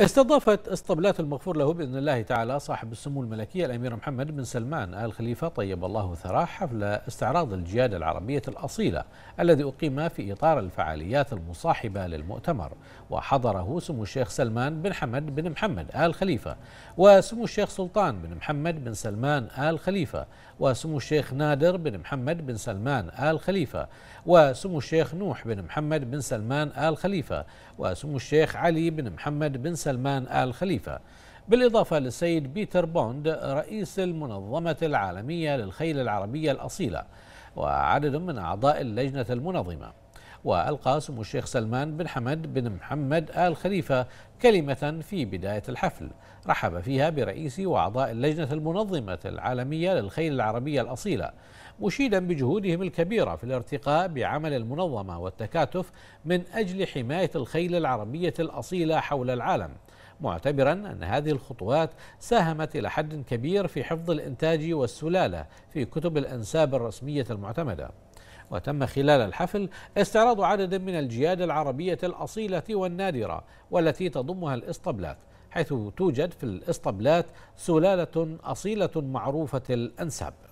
استضافت اسطبلات المغفور له باذن الله تعالى صاحب السمو الملكيه الامير محمد بن سلمان ال خليفه طيب الله ثراه حفل استعراض الجياده العربيه الاصيله الذي اقيم في اطار الفعاليات المصاحبه للمؤتمر وحضره سمو الشيخ سلمان بن حمد بن محمد ال خليفه وسمو الشيخ سلطان بن محمد بن سلمان ال خليفه وسمو الشيخ نادر بن محمد بن سلمان ال خليفه وسمو الشيخ نوح بن محمد بن سلمان ال خليفه وسمو الشيخ علي بن محمد بن سلمان سلمان آل خليفة بالإضافة للسيد بيتر بوند رئيس المنظمة العالمية للخيل العربية الأصيلة وعدد من أعضاء اللجنة المنظمة وألقى سمو الشيخ سلمان بن حمد بن محمد آل خليفة كلمة في بداية الحفل رحب فيها برئيس وأعضاء اللجنة المنظمة العالمية للخيل العربية الأصيلة مشيدا بجهودهم الكبيرة في الارتقاء بعمل المنظمة والتكاتف من أجل حماية الخيل العربية الأصيلة حول العالم معتبرا أن هذه الخطوات ساهمت إلى حد كبير في حفظ الإنتاج والسلالة في كتب الأنساب الرسمية المعتمدة وتم خلال الحفل استعراض عدد من الجياد العربية الأصيلة والنادرة والتي تضمها الإسطبلات حيث توجد في الإسطبلات سلالة أصيلة معروفة الأنساب